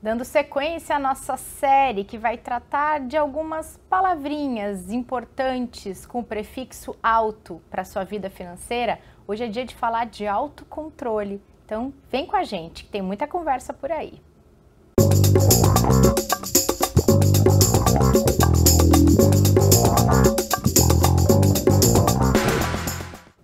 Dando sequência à nossa série que vai tratar de algumas palavrinhas importantes com o prefixo alto para sua vida financeira, hoje é dia de falar de autocontrole. Então, vem com a gente que tem muita conversa por aí.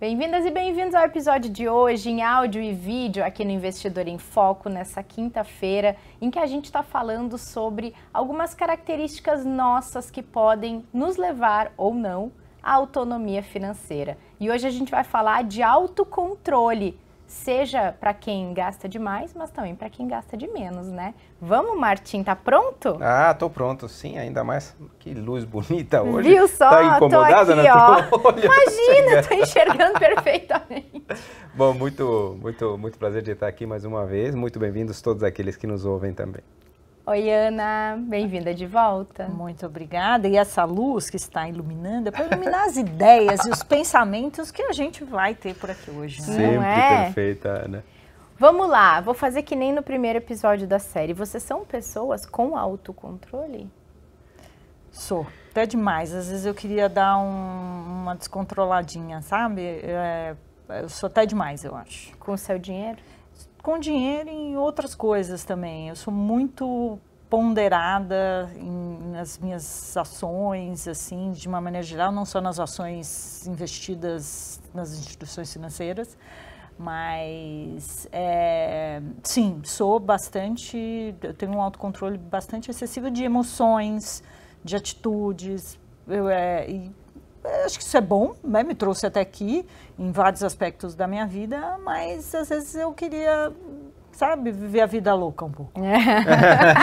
Bem-vindas e bem-vindos ao episódio de hoje em áudio e vídeo aqui no Investidor em Foco, nessa quinta-feira, em que a gente está falando sobre algumas características nossas que podem nos levar ou não à autonomia financeira. E hoje a gente vai falar de autocontrole seja para quem gasta demais, mas também para quem gasta de menos, né? Vamos, Martim, tá pronto? Ah, tô pronto, sim, ainda mais que luz bonita hoje. Viu só? Tá incomodada, tô aqui, né? Ó. Imagina, tô enxergando perfeitamente. Bom, muito, muito, muito prazer de estar aqui mais uma vez. Muito bem-vindos todos aqueles que nos ouvem também. Oi, Ana, bem-vinda de volta. Muito obrigada. E essa luz que está iluminando é para iluminar as ideias e os pensamentos que a gente vai ter por aqui hoje. Né? Sempre Não é? perfeita, Ana. Vamos lá, vou fazer que nem no primeiro episódio da série. Vocês são pessoas com autocontrole? Sou. Até demais. Às vezes eu queria dar um, uma descontroladinha, sabe? É, eu sou até demais, eu acho. Com o seu dinheiro? com dinheiro em outras coisas também. Eu sou muito ponderada em, nas minhas ações, assim, de uma maneira geral, não só nas ações investidas nas instituições financeiras, mas é, sim, sou bastante, eu tenho um autocontrole bastante excessivo de emoções, de atitudes, eu, é, e é, acho que isso é bom, né? me trouxe até aqui em vários aspectos da minha vida, mas às vezes eu queria, sabe, viver a vida louca um pouco. É.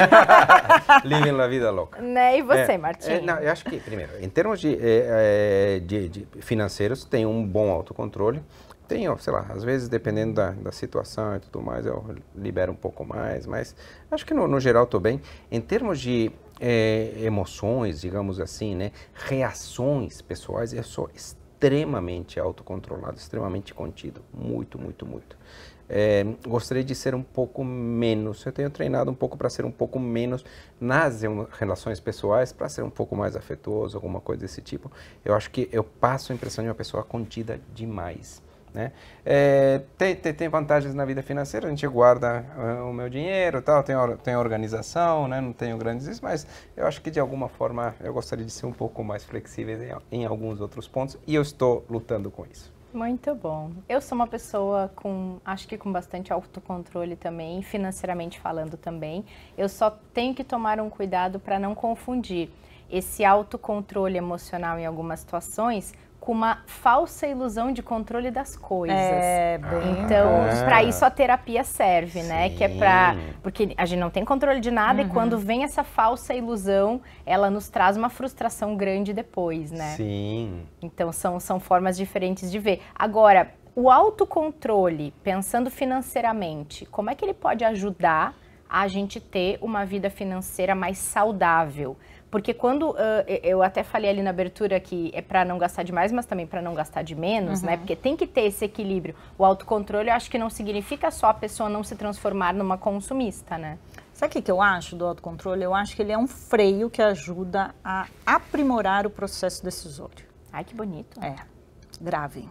Living a vida louca. Né? E você, é, Martim? É, não, eu acho que, primeiro, em termos de, é, é de, de financeiros, tem um bom autocontrole. Tenho, sei lá, às vezes dependendo da, da situação e tudo mais, eu libero um pouco mais, mas acho que no, no geral estou bem. Em termos de é, emoções, digamos assim, né, reações pessoais, eu sou extremamente autocontrolado, extremamente contido, muito, muito, muito. É, gostaria de ser um pouco menos. Eu tenho treinado um pouco para ser um pouco menos nas relações pessoais, para ser um pouco mais afetuoso, alguma coisa desse tipo. Eu acho que eu passo a impressão de uma pessoa contida demais. Né? É, tem, tem, tem, vantagens na vida financeira, a gente guarda uh, o meu dinheiro tal, tem, tem organização, né? não tenho grandes isso, mas eu acho que de alguma forma eu gostaria de ser um pouco mais flexível em, em alguns outros pontos e eu estou lutando com isso. Muito bom. Eu sou uma pessoa com, acho que com bastante autocontrole também, financeiramente falando também. Eu só tenho que tomar um cuidado para não confundir esse autocontrole emocional em algumas situações com uma falsa ilusão de controle das coisas. É, ah, bem. Então, para isso a terapia serve, né? Sim. né? Que é para porque a gente não tem controle de nada uhum. e quando vem essa falsa ilusão, ela nos traz uma frustração grande depois, né? Sim. Então são são formas diferentes de ver. Agora, o autocontrole, pensando financeiramente, como é que ele pode ajudar a gente ter uma vida financeira mais saudável? Porque quando uh, eu até falei ali na abertura que é para não gastar demais, mas também para não gastar de menos, né? uhum. né? Porque tem que ter esse equilíbrio. O autocontrole eu acho que não significa só a pessoa não se transformar numa consumista, né? Sabe o que, que eu acho do autocontrole? Eu acho que ele é um freio que ajuda a aprimorar o processo decisório. Ai, que bonito. É, grave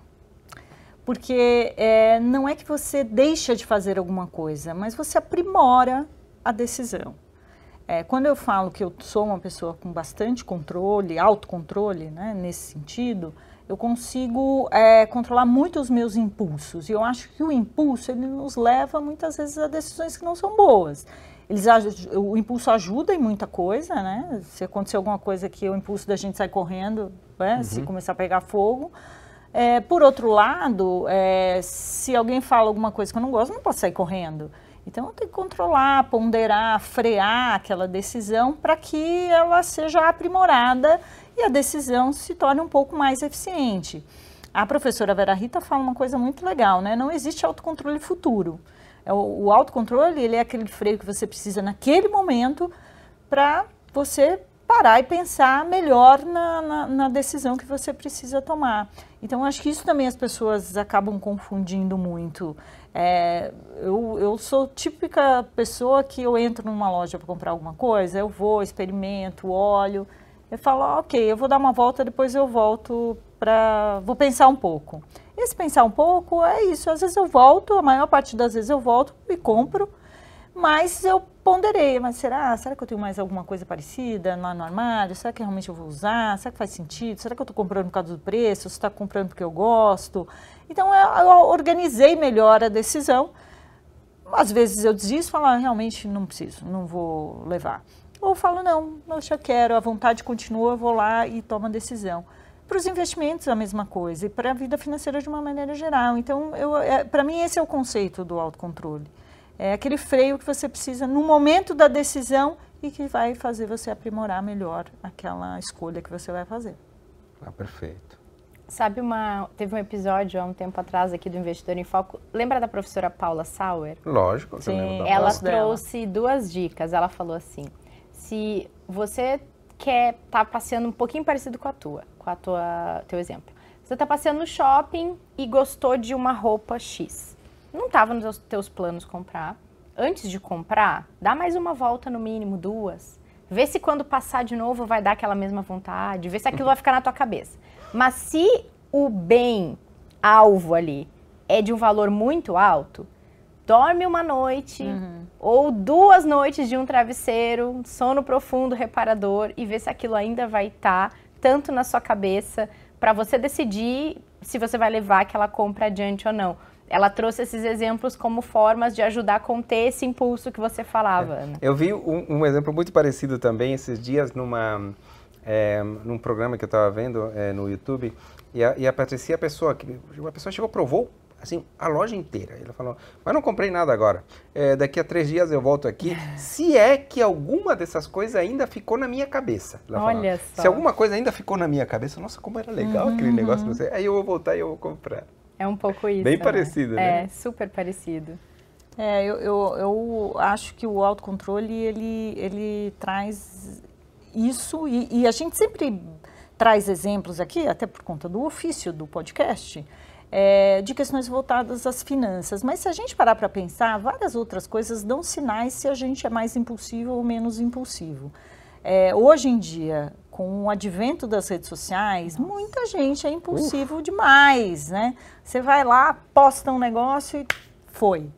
porque é, não é que você deixa de fazer alguma coisa, mas você aprimora a decisão. É, quando eu falo que eu sou uma pessoa com bastante controle, autocontrole, né, nesse sentido, eu consigo é, controlar muito os meus impulsos. E eu acho que o impulso ele nos leva muitas vezes a decisões que não são boas. Eles, o impulso ajuda em muita coisa, né? Se acontecer alguma coisa que é o impulso da gente sai correndo, né? uhum. se começar a pegar fogo. É, por outro lado, é, se alguém fala alguma coisa que eu não gosto, eu não posso sair correndo. Então eu tenho que controlar, ponderar, frear aquela decisão para que ela seja aprimorada e a decisão se torne um pouco mais eficiente. A professora Vera Rita fala uma coisa muito legal, né? Não existe autocontrole futuro. É, o, o autocontrole ele é aquele freio que você precisa naquele momento para você parar e pensar melhor na, na, na, decisão que você precisa tomar. Então, acho que isso também as pessoas acabam confundindo muito. É, eu, eu sou típica pessoa que eu entro numa loja para comprar alguma coisa, eu vou, experimento, olho, eu falo, ah, ok, eu vou dar uma volta, depois eu volto para. vou pensar um pouco. Esse pensar um pouco é isso. Às vezes eu volto, a maior parte das vezes eu volto e compro, mas eu ponderei, mas será? Será que eu tenho mais alguma coisa parecida lá no armário? Será que realmente eu vou usar? Será que faz sentido? Será que eu estou comprando por causa do preço? Está comprando porque eu gosto? Então eu, eu, organizei melhor a decisão. Às vezes eu desisto, falo ah, realmente não preciso, não vou levar. Ou falo não, não já quero, a vontade continua, vou lá e tomo a decisão. Para os investimentos a mesma coisa e para a vida financeira de uma maneira geral. Então, é, para mim esse é o conceito do autocontrole é aquele freio que você precisa no momento da decisão e que vai fazer você aprimorar melhor aquela escolha que você vai fazer. Ah, perfeito. Sabe uma, teve um episódio há um tempo atrás aqui do Investidor em Foco. Lembra da professora Paula Sauer? Lógico, Sim. eu lembro da Ela trouxe duas dicas. Ela falou assim: se você quer tá passeando um pouquinho parecido com a tua, com a tua teu exemplo. Você tá passeando no shopping e gostou de uma roupa X não estava nos teus planos comprar. Antes de comprar, dá mais uma volta no mínimo, duas. Vê se quando passar de novo vai dar aquela mesma vontade, vê se aquilo vai ficar na tua cabeça. Mas se o bem alvo ali é de um valor muito alto, dorme uma noite uhum. ou duas noites de um travesseiro, sono profundo, reparador e vê se aquilo ainda vai estar tá, tanto na sua cabeça para você decidir se você vai levar aquela compra adiante ou não ela trouxe esses exemplos como formas de ajudar a conter esse impulso que você falava. É. Eu vi um, um, exemplo muito parecido também esses dias numa, é, num programa que eu estava vendo é, no YouTube e a, e a Patricia, a pessoa, a pessoa chegou, provou assim, a loja inteira. Ele falou, mas não comprei nada agora. É, daqui a três dias eu volto aqui. Se é que alguma dessas coisas ainda ficou na minha cabeça. Olha só. Se alguma coisa ainda ficou na minha cabeça, nossa, como era legal uhum, aquele negócio. você. Aí eu vou voltar e eu vou comprar. É um pouco isso. Bem né? parecido, né? É, super parecido. É, eu, eu, eu, acho que o autocontrole, ele, ele traz isso e, e a gente sempre traz exemplos aqui, até por conta do ofício do podcast, é, de questões voltadas às finanças. Mas se a gente parar para pensar, várias outras coisas dão sinais se a gente é mais impulsivo ou menos impulsivo. É, hoje em dia, com o advento das redes sociais, Nossa. muita gente é impulsivo demais, né? Você vai lá, posta um negócio e foi.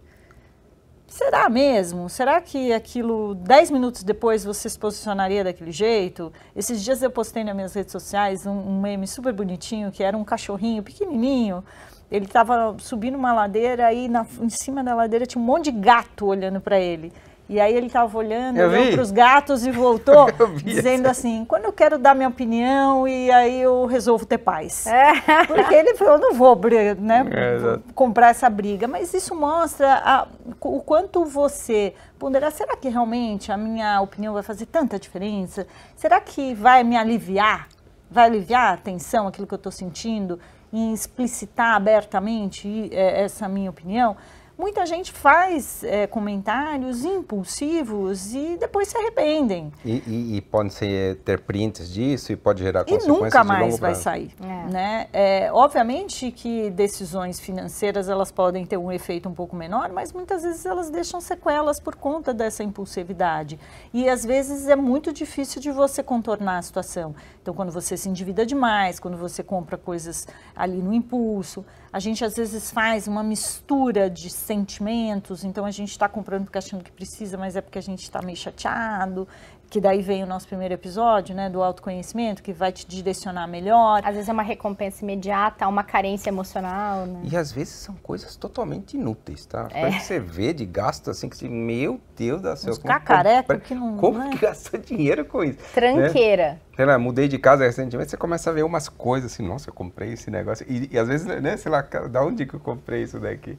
Será mesmo? Será que aquilo, dez minutos depois, você se posicionaria daquele jeito? Esses dias eu postei nas minhas redes sociais um, um meme super bonitinho, que era um cachorrinho pequenininho. Ele estava subindo uma ladeira e na, em cima da ladeira tinha um monte de gato olhando para ele. E aí ele estava olhando, eu olhou para os gatos e voltou, dizendo assim, quando eu quero dar minha opinião e aí eu resolvo ter paz. É. Porque ele falou, eu não vou né, é, comprar essa briga. Mas isso mostra a, o quanto você ponderar, será que realmente a minha opinião vai fazer tanta diferença? Será que vai me aliviar? Vai aliviar a tensão, aquilo que eu estou sentindo? em explicitar abertamente é, essa minha opinião? muita gente faz é, comentários impulsivos e depois se arrependem. E, e, e ser, é, ter prints disso e pode gerar e consequências E nunca mais vai sair. É. Né? É, obviamente que decisões financeiras elas podem ter um efeito um pouco menor, mas muitas vezes elas deixam sequelas por conta dessa impulsividade. E às vezes é muito difícil de você contornar a situação. Então, quando você se endivida demais, quando você compra coisas ali no impulso, a gente às vezes faz uma mistura de sentimentos, então a gente está comprando porque achando que precisa, mas é porque a gente está meio chateado, que daí vem o nosso primeiro episódio, né, do autoconhecimento, que vai te direcionar melhor. Às vezes é uma recompensa imediata, uma carência emocional, né? E às vezes são coisas totalmente inúteis, tá? É. você vê de gasto assim que você, meu Deus do céu, Uns como, cacareco, que não né? Como não é? que gasta dinheiro com isso? Né? Tranqueira. Né? Sei lá, mudei de casa recentemente, você começa a ver umas coisas assim, nossa, eu comprei esse negócio. E, e às vezes, né, sei lá, da onde que eu comprei isso daqui?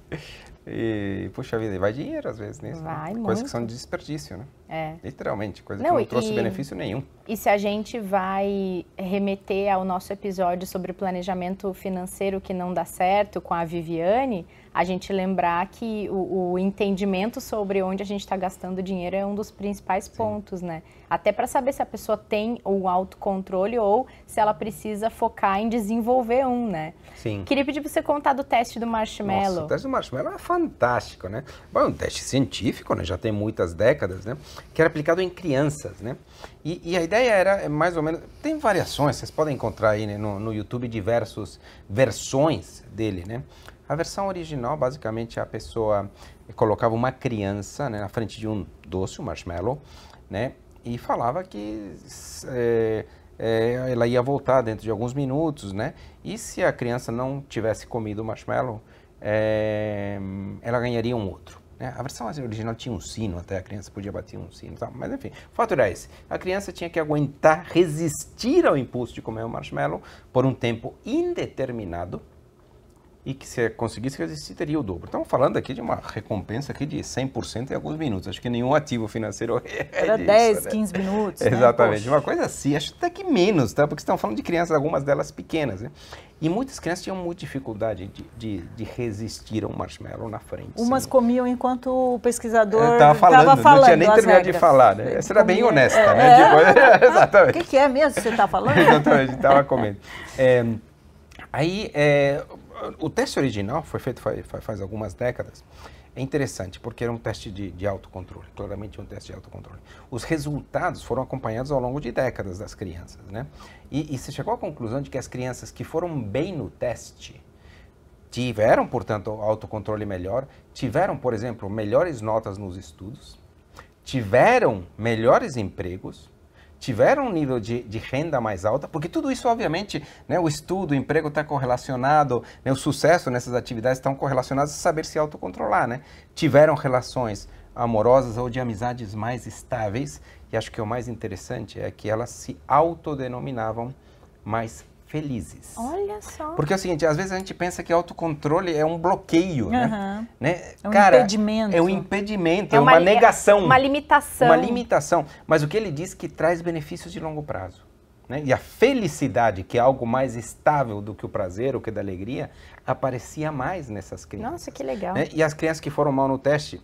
E, puxa vida, vai dinheiro às vezes nisso. Né? Vai, né? Coisas que são de desperdício, né? É. Literalmente, coisa não, que não e, trouxe benefício nenhum. E se a gente vai remeter ao nosso episódio sobre planejamento financeiro que não dá certo com a Viviane, a gente lembrar que o, o entendimento sobre onde a gente está gastando dinheiro é um dos principais Sim. pontos, né? até para saber se a pessoa tem o autocontrole ou se ela precisa focar em desenvolver um, né? Sim. Queria pedir para você contar do teste do marshmallow. Nossa, o teste do marshmallow é fantástico, né? Bom, é um teste científico, né? Já tem muitas décadas, né? Que era aplicado em crianças, né? E, e a ideia era é mais ou menos... Tem variações, vocês podem encontrar aí né, no, no YouTube diversas versões dele, né? A versão original, basicamente, a pessoa colocava uma criança né, na frente de um doce, um marshmallow, né? e falava que é, é, ela ia voltar dentro de alguns minutos, né? E se a criança não tivesse comido o marshmallow, é, ela ganharia um outro. Né? A versão original tinha um sino, até a criança podia bater um sino, tal. mas enfim, o fato era esse. A criança tinha que aguentar, resistir ao impulso de comer o marshmallow por um tempo indeterminado, e que se conseguisse resistir teria o dobro. Estamos falando aqui de uma recompensa aqui de 100% em alguns minutos. Acho que nenhum ativo financeiro é Era disso, 10, né? 15 minutos. Né? Exatamente. Né? Uma coisa assim, acho até que menos, tá? Porque estamos falando de crianças, algumas delas pequenas, né? E muitas crianças tinham muita dificuldade de, de, de resistir a um marshmallow na frente. Umas sim. comiam enquanto o pesquisador estava falando, falando, não tinha nem terminado regras. de falar. Né? Essa era bem honesta, é, né? É, tipo, ah, exatamente. O que, que, é mesmo que você está falando? exatamente, estava comendo. É, aí, é, o teste original foi feito faz, faz algumas décadas. É interessante, porque era um teste de, de autocontrole, claramente um teste de autocontrole. Os resultados foram acompanhados ao longo de décadas das crianças, né? E, e se chegou à conclusão de que as crianças que foram bem no teste, tiveram, portanto, autocontrole melhor, tiveram, por exemplo, melhores notas nos estudos, tiveram melhores empregos, tiveram um nível de, de renda mais alta, porque tudo isso, obviamente, né, o estudo, o emprego está correlacionado, né, o sucesso nessas atividades estão correlacionados a saber se autocontrolar, né? Tiveram relações amorosas ou de amizades mais estáveis, e acho que o mais interessante é que elas se autodenominavam mais felizes. Olha só. Porque é o seguinte, às vezes a gente pensa que autocontrole é um bloqueio, uhum. né? né? É um Cara, impedimento. É um impedimento, é, é uma, é negação. Uma limitação. Uma limitação. Mas o que ele diz que traz benefícios de longo prazo. Né? E a felicidade, que é algo mais estável do que o prazer ou que da alegria, aparecia mais nessas crianças. Nossa, que legal. Né? E as crianças que foram mal no teste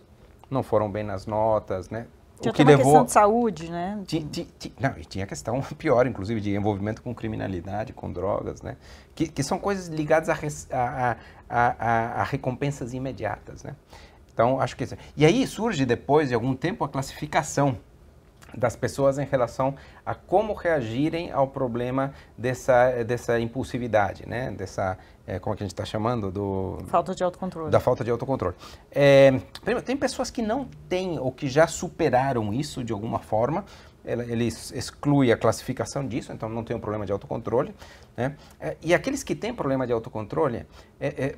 não foram bem nas notas, né? Tinha o que levou questão de saúde, né? Tinha, tinha, não, e tinha questão pior, inclusive, de envolvimento com criminalidade, com drogas, né? Que, que são coisas ligadas a, a, a, a recompensas imediatas, né? Então, acho que E aí surge depois de algum tempo a classificação das pessoas em relação a como reagirem ao problema dessa, dessa impulsividade, né? Dessa, é, como é que a gente está chamando? Do, falta de autocontrole. Da falta de autocontrole. É, tem pessoas que não têm ou que já superaram isso de alguma forma, ele exclui a classificação disso, então não tem um problema de autocontrole. Né? Eh, e aqueles que têm problema de autocontrole, é, é,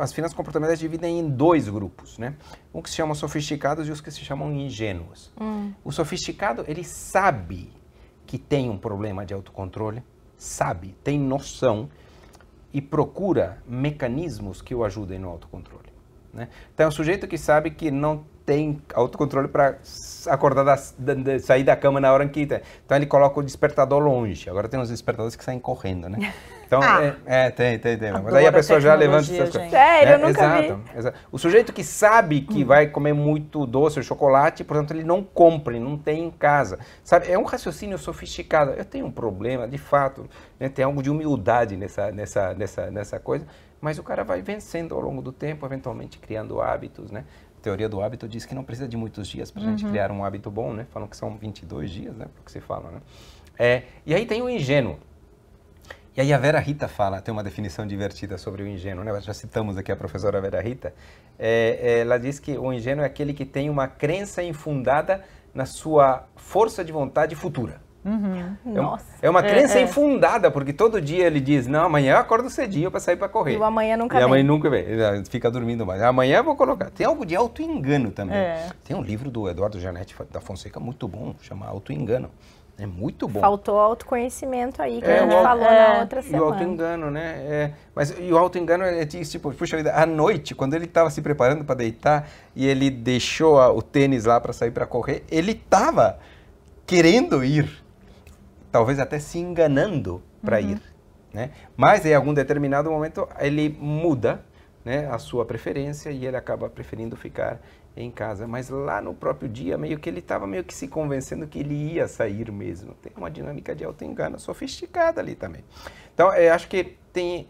as finanças comportamentais dividem em dois grupos, né? Um que se chama sofisticados e os que se chamam ingênuos. Hum. O sofisticado, ele sabe que tem um problema de autocontrole, sabe, tem noção e procura mecanismos que o ajudem no autocontrole. Né? Então, é um sujeito que sabe que não tem autocontrole para acordar, da, da, sair da cama na hora que tem. Tá. Então ele coloca o despertador longe. Agora tem uns despertadores que saem correndo, né? Então, ah, é, é, tem, tem, tem. Mas aí a pessoa já levanta essas coisas. Sério, é, eu nunca exato, vi. Exato. O sujeito que sabe que hum. vai comer muito doce ou chocolate, portanto, ele não compra, ele não tem em casa. Sabe, é um raciocínio sofisticado. Eu tenho um problema, de fato, né? tem algo de humildade nessa, nessa, nessa, nessa coisa mas o cara vai vencendo ao longo do tempo, eventualmente criando hábitos, né? teoria do hábito diz que não precisa de muitos dias para a uhum. gente criar um hábito bom, né? Falam que são 22 dias, né? Porque se fala, né? É, e aí tem o ingênuo. E aí a Vera Rita fala, tem uma definição divertida sobre o ingênuo, né? Já citamos aqui a professora Vera Rita. É, é, ela diz que o ingênuo é aquele que tem uma crença infundada na sua força de vontade futura. Uhum. É, é, uma é, crença é, é. infundada, porque todo dia ele diz: Não, amanhã eu acordo cedinho para sair para correr. E o amanhã nunca e vem. amanhã nunca vem. Ah, ele fica dormindo mais. Amanhã eu vou colocar. Tem algo de auto-engano também. É. Tem um livro do Eduardo Janete da Fonseca muito bom, chama Auto-Engano. É muito bom. Faltou autoconhecimento aí, que é, a gente falou é, na outra semana. E o autoengano, né? É, mas e o autoengano é tipo, puxa vida, à noite, quando ele estava se preparando para deitar e ele deixou a, o tênis lá para sair para correr, ele estava querendo ir talvez até se enganando para uhum. ir. Né? Mas em algum determinado momento ele muda né, a sua preferência e ele acaba preferindo ficar em casa. Mas lá no próprio dia, meio que ele estava meio que se convencendo que ele ia sair mesmo. Tem uma dinâmica de auto-engano sofisticada ali também. Então, eu acho que tem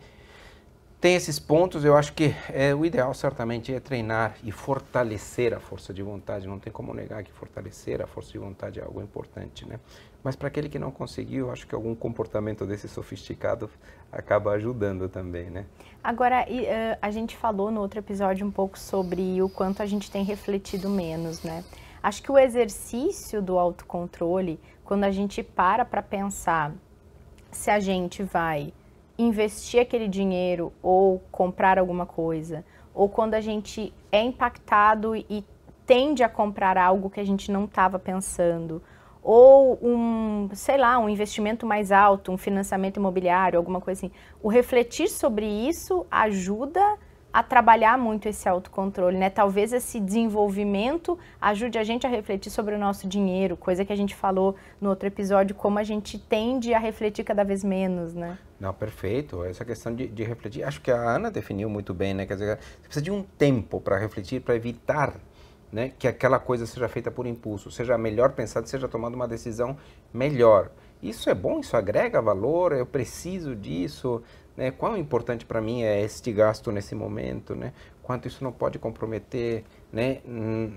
tem esses pontos, eu acho que é, o ideal certamente é treinar e fortalecer a força de vontade. Não tem como negar que fortalecer a força de vontade é algo importante, né? Mas para aquele que não conseguiu, eu acho que algum comportamento desse sofisticado acaba ajudando também, né? Agora, eh, a gente falou no outro episódio um pouco sobre o quanto a gente tem refletido menos, né? Acho que o exercício do autocontrole, quando a gente para para pensar se a gente vai investir aquele dinheiro ou comprar alguma coisa, ou quando a gente é impactado e tende a comprar algo que a gente não estava pensando, ou um, sei lá, um investimento mais alto, um financiamento imobiliário, alguma coisa assim. O refletir sobre isso ajuda a trabalhar muito esse autocontrole, né? Talvez esse desenvolvimento ajude a gente a refletir sobre o nosso dinheiro, coisa que a gente falou no outro episódio, como a gente tende a refletir cada vez menos, né? Não, perfeito. Essa questão de, de refletir, acho que a Ana definiu muito bem, né? Quer dizer, você precisa de um tempo para refletir, para evitar né, que aquela coisa seja feita por impulso, seja melhor pensada, seja tomada uma decisão melhor. Isso é bom, isso agrega valor, eu preciso disso, né? Quão importante para mim é este gasto nesse momento, né? Quanto isso não pode comprometer, né,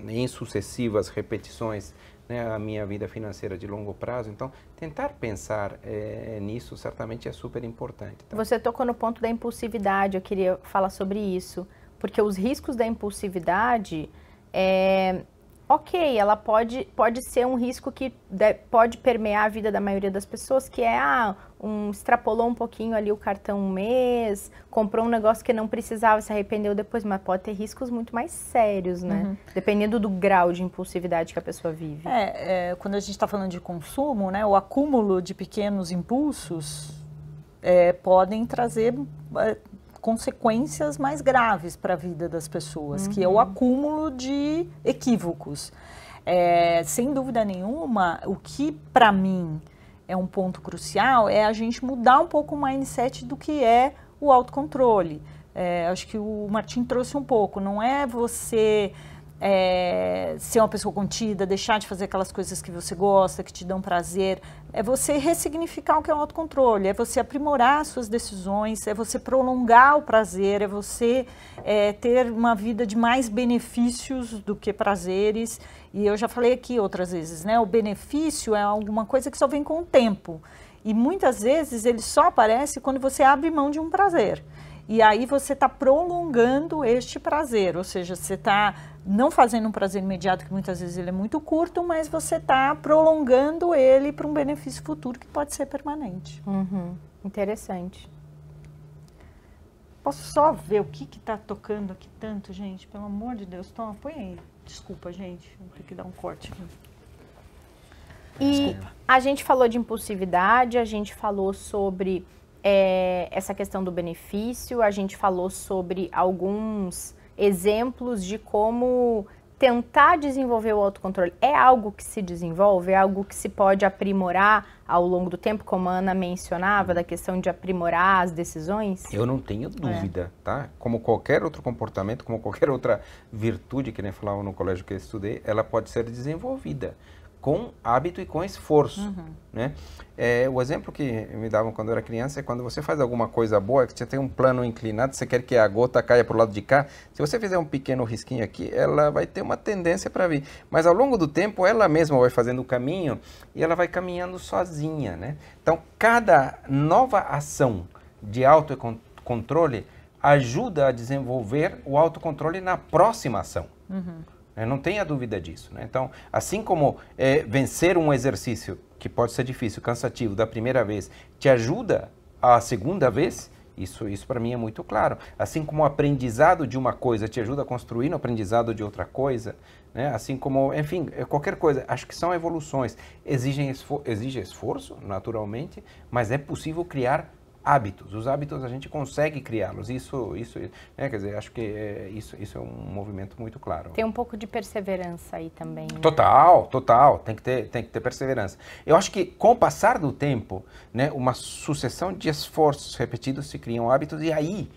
em sucessivas repetições, né, a minha vida financeira de longo prazo. Então, tentar pensar é, nisso certamente é super importante. Tá? Você tocou no ponto da impulsividade. Eu queria falar sobre isso, porque os riscos da impulsividade é, ok, ela pode, pode ser um risco que de, pode permear a vida da maioria das pessoas, que é ah, um extrapolou um pouquinho ali o cartão um mês, comprou um negócio que não precisava, se arrependeu depois, mas pode ter riscos muito mais sérios, né? Uhum. Dependendo do grau de impulsividade que a pessoa vive. É, é quando a gente está falando de consumo, né, o acúmulo de pequenos impulsos é, podem trazer é, consequências mais graves para a vida das pessoas, uhum. que é o uhum. acúmulo de equívocos. É, sem dúvida nenhuma, o que para mim é um ponto crucial é a gente mudar um pouco o mindset do que é o autocontrole. É, acho que o Martin trouxe um pouco, não é você é, ser uma pessoa contida, deixar de fazer aquelas coisas que você gosta, que te dão prazer. É você ressignificar o que é o autocontrole, é você aprimorar suas decisões, é você prolongar o prazer, é você é, ter uma vida de mais benefícios do que prazeres. E eu já falei aqui outras vezes, né? O benefício é alguma coisa que só vem com o tempo. E muitas vezes ele só aparece quando você abre mão de um prazer. E aí você está prolongando este prazer, ou seja, você está não fazendo um prazer imediato, que muitas vezes ele é muito curto, mas você está prolongando ele para um benefício futuro que pode ser permanente. Uhum. Interessante. Posso só ver o que está tocando aqui tanto, gente? Pelo amor de Deus, Tom, põe aí. Desculpa, gente, vou ter que dar um corte aqui. E Desculpa. a gente falou de impulsividade, a gente falou sobre é, essa questão do benefício, a gente falou sobre alguns exemplos de como tentar desenvolver o autocontrole é algo que se desenvolve, é algo que se pode aprimorar ao longo do tempo, como a Ana mencionava, da questão de aprimorar as decisões? Eu não tenho dúvida, é. tá? Como qualquer outro comportamento, como qualquer outra virtude, que nem falavam no colégio que eu estudei, ela pode ser desenvolvida com hábito e com esforço. Uhum. Né? É, o exemplo que me davam quando eu era criança é quando você faz alguma coisa boa, que você tem um plano inclinado, você quer que a gota caia para o lado de cá. Se você fizer um pequeno risquinho aqui, ela vai ter uma tendência para vir. Mas ao longo do tempo, ela mesma vai fazendo o caminho e ela vai caminhando sozinha. Né? Então, cada nova ação de autocontrole ajuda a desenvolver o autocontrole na próxima ação. Uhum. Né? Não tenha dúvida disso. Né? Então, assim como é, vencer um exercício que pode ser difícil, cansativo, da primeira vez, te ajuda a segunda vez, isso, isso para mim é muito claro. Assim como o aprendizado de uma coisa te ajuda a construir no aprendizado de outra coisa, né? assim como, enfim, é, qualquer coisa. Acho que são evoluções. Exigem esfor exige esforço, naturalmente, mas é possível criar hábitos. Os hábitos a gente consegue criá-los. Isso, isso, né? quer dizer, acho que é, isso, isso é um movimento muito claro. Tem um pouco de perseverança aí também. Né? Total, total. Tem que ter, tem que ter perseverança. Eu acho que com o passar do tempo, né, uma sucessão de esforços repetidos se criam hábitos e aí,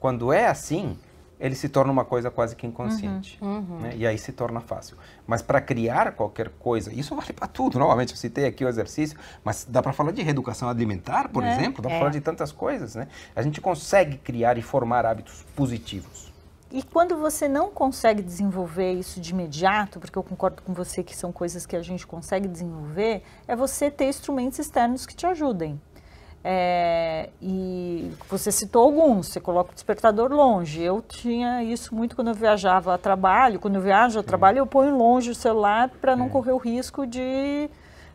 quando é assim, ele se torna uma coisa quase que inconsciente. Uhum, uhum. né? E aí se torna fácil. Mas para criar qualquer coisa, isso vale para tudo. Novamente, eu citei aqui o exercício, mas dá para falar de reeducação alimentar, por é, exemplo, dá para é. falar de tantas coisas. Né? A gente consegue criar e formar hábitos positivos. E quando você não consegue desenvolver isso de imediato, porque eu concordo com você que são coisas que a gente consegue desenvolver, é você ter instrumentos externos que te ajudem. É, e você citou alguns, você coloca o despertador longe. Eu tinha isso muito quando eu viajava a trabalho. Quando eu viajo a trabalho, eu ponho longe o celular para é. não correr o risco de,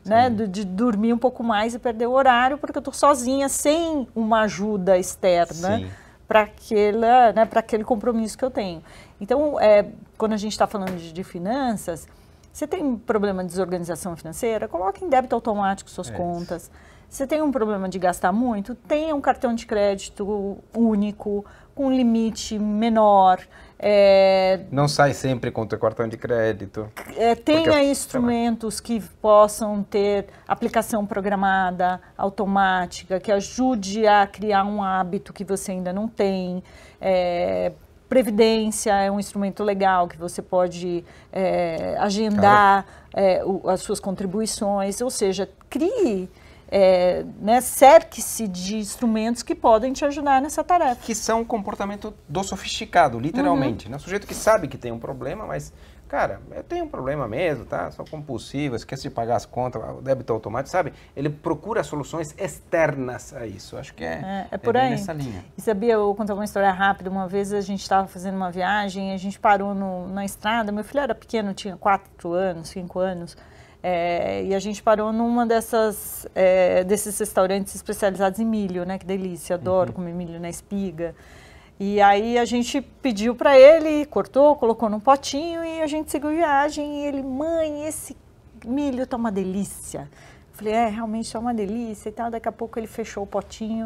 né, de, de, dormir um pouco mais e perder o horário, porque eu estou sozinha, sem uma ajuda externa para né, aquele compromisso que eu tenho. Então, é, quando a gente está falando de, de finanças, você tem problema de desorganização financeira? Coloque em débito automático suas é. contas. Você tem um problema de gastar muito? Tenha um cartão de crédito único, com limite menor. É... Não sai sempre com o teu cartão de crédito. É, tenha porque... instrumentos que possam ter aplicação programada, automática, que ajude a criar um hábito que você ainda não tem. É... Previdência é um instrumento legal que você pode é, agendar é, o, as suas contribuições, ou seja, crie é, né, cerque-se de instrumentos que podem te ajudar nessa tarefa. Que são o comportamento do sofisticado, literalmente. Uhum. Né? O sujeito que sabe que tem um problema, mas, cara, eu tenho um problema mesmo, tá? Sou compulsivo, esqueço de pagar as contas, o débito automático, sabe? Ele procura soluções externas a isso. Acho que é, é, é, é por aí. nessa linha. E sabia, eu vou contar uma história rápida. Uma vez a gente estava fazendo uma viagem, a gente parou no, na estrada, meu filho era pequeno, tinha 4 anos, 5 anos. É, e a gente parou numa dessas é, desses restaurantes especializados em milho, né? Que delícia, adoro uhum. comer milho na espiga. E aí a gente pediu para ele, cortou, colocou num potinho e a gente seguiu viagem. E ele, mãe, esse milho tá uma delícia. Eu falei, é, realmente tá uma delícia e tal. Daqui a pouco ele fechou o potinho.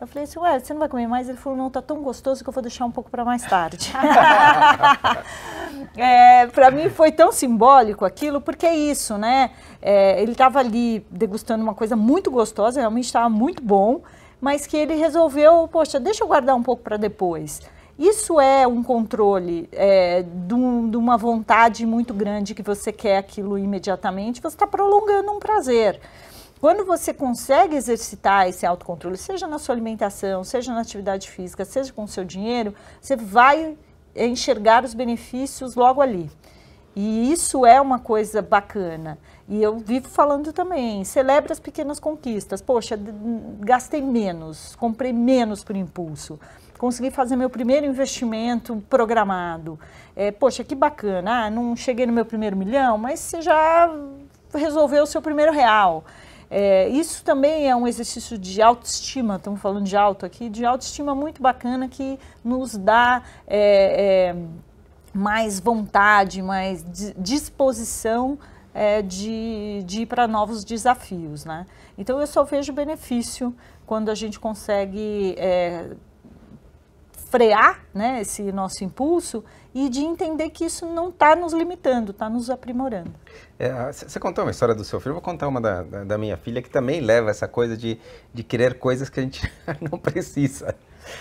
Eu falei assim, ué, você não vai comer mais? Ele falou, não, tá tão gostoso que eu vou deixar um pouco para mais tarde. É, para mim foi tão simbólico aquilo, porque é isso, né? É, ele estava ali degustando uma coisa muito gostosa, realmente estava muito bom, mas que ele resolveu, poxa, deixa eu guardar um pouco para depois. Isso é um controle é, de, um, de uma vontade muito grande que você quer aquilo imediatamente, você está prolongando um prazer. Quando você consegue exercitar esse autocontrole, seja na sua alimentação, seja na atividade física, seja com o seu dinheiro, você vai enxergar os benefícios logo ali. E isso é uma coisa bacana. E eu vivo falando também, celebra as pequenas conquistas. Poxa, gastei menos, comprei menos por impulso. Consegui fazer meu primeiro investimento programado. É, poxa, que bacana. Ah, não cheguei no meu primeiro milhão, mas você já resolveu o seu primeiro real. É, isso também é um exercício de autoestima, estamos falando de alto aqui, de autoestima muito bacana que nos dá é, é, mais vontade, mais disposição é, de, de ir para novos desafios. Né? Então eu só vejo benefício quando a gente consegue é, frear né, esse nosso impulso e de entender que isso não está nos limitando, está nos aprimorando. É, ah, você é, contou uma história do seu filho, eu vou contar uma da, da, da, minha filha, que também leva essa coisa de, de querer coisas que a gente não precisa.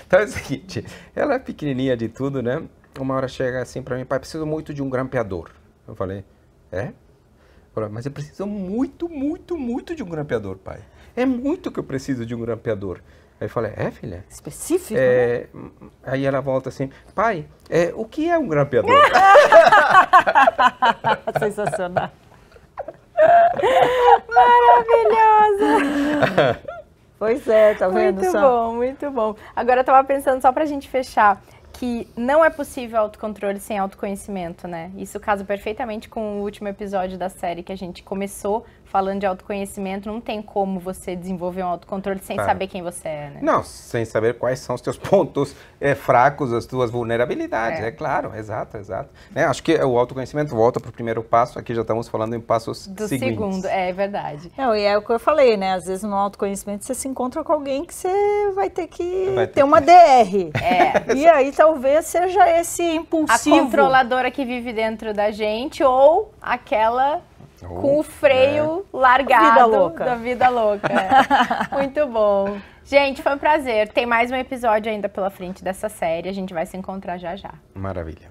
Então é o seguinte, ela é pequenininha de tudo, né? Uma hora chega assim para mim, pai, preciso muito de um grampeador. Eu falei, é? mas eu preciso muito, muito, muito de um grampeador, pai. É muito que eu preciso de um grampeador. Aí eu falei, é, filha? Específico? É, né? Aí ela volta assim, pai, é, o que é um grampeador? Sensacional. Maravilhosa! Pois é, tá vendo muito só? Muito bom, muito bom. Agora eu tava pensando, só pra gente fechar, que não é possível autocontrole sem autoconhecimento, né? Isso casa perfeitamente com o último episódio da série que a gente começou falando de autoconhecimento, não tem como você desenvolver um autocontrole sem é. saber quem você é, né? Não, sem saber quais são os teus pontos é, fracos, as tuas vulnerabilidades, é, é claro, exato, exato. Né, acho que o autoconhecimento volta para o primeiro passo, aqui já estamos falando em passos Do seguintes. segundo, é, é verdade. Não, e é o que eu falei, né? Às vezes no autoconhecimento você se encontra com alguém que você vai ter que vai ter, ter, uma que... DR. É. e aí talvez seja esse impulsivo. A controladora que vive dentro da gente ou aquela oh, com o freio é. largado vida louca. da vida louca. É. Muito bom. Gente, foi um prazer. Tem mais um episódio ainda pela frente dessa série. A gente vai se encontrar já já. Maravilha.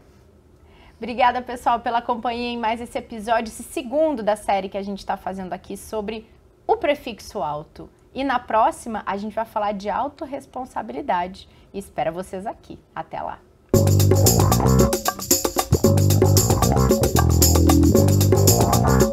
Obrigada, pessoal, pela companhia em mais esse episódio, esse segundo da série que a gente está fazendo aqui sobre o prefixo alto. E na próxima, a gente vai falar de autorresponsabilidade. E espero vocês aqui. Até lá. Thank you.